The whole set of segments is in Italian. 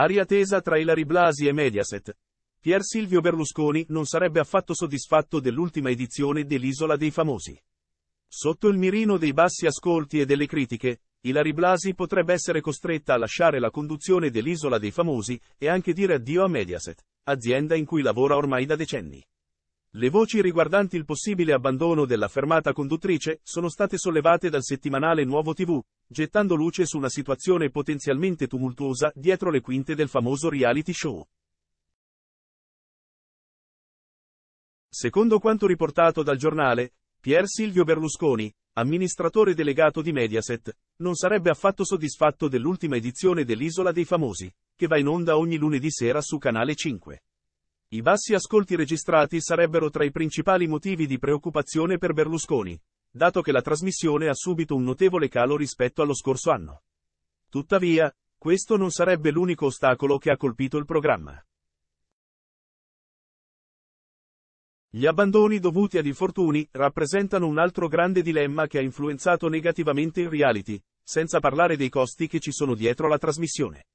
Aria tesa tra Ilari Blasi e Mediaset. Pier Silvio Berlusconi non sarebbe affatto soddisfatto dell'ultima edizione dell'Isola dei Famosi. Sotto il mirino dei bassi ascolti e delle critiche, Ilari Blasi potrebbe essere costretta a lasciare la conduzione dell'Isola dei Famosi e anche dire addio a Mediaset, azienda in cui lavora ormai da decenni. Le voci riguardanti il possibile abbandono della fermata conduttrice sono state sollevate dal settimanale Nuovo TV, gettando luce su una situazione potenzialmente tumultuosa dietro le quinte del famoso reality show. Secondo quanto riportato dal giornale, Pier Silvio Berlusconi, amministratore delegato di Mediaset, non sarebbe affatto soddisfatto dell'ultima edizione dell'Isola dei Famosi, che va in onda ogni lunedì sera su Canale 5. I bassi ascolti registrati sarebbero tra i principali motivi di preoccupazione per Berlusconi, dato che la trasmissione ha subito un notevole calo rispetto allo scorso anno. Tuttavia, questo non sarebbe l'unico ostacolo che ha colpito il programma. Gli abbandoni dovuti ad infortuni rappresentano un altro grande dilemma che ha influenzato negativamente il reality, senza parlare dei costi che ci sono dietro alla trasmissione.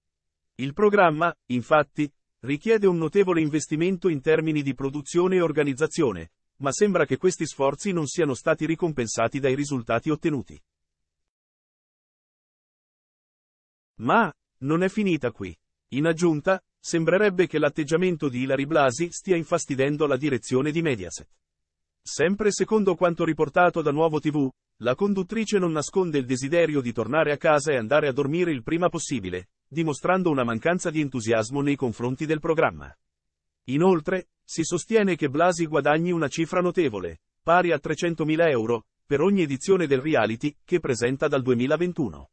Il programma, infatti, richiede un notevole investimento in termini di produzione e organizzazione, ma sembra che questi sforzi non siano stati ricompensati dai risultati ottenuti. Ma, non è finita qui. In aggiunta, sembrerebbe che l'atteggiamento di Ilari Blasi stia infastidendo la direzione di Mediaset. Sempre secondo quanto riportato da Nuovo TV, la conduttrice non nasconde il desiderio di tornare a casa e andare a dormire il prima possibile, dimostrando una mancanza di entusiasmo nei confronti del programma. Inoltre, si sostiene che Blasi guadagni una cifra notevole, pari a 300.000 euro, per ogni edizione del reality che presenta dal 2021.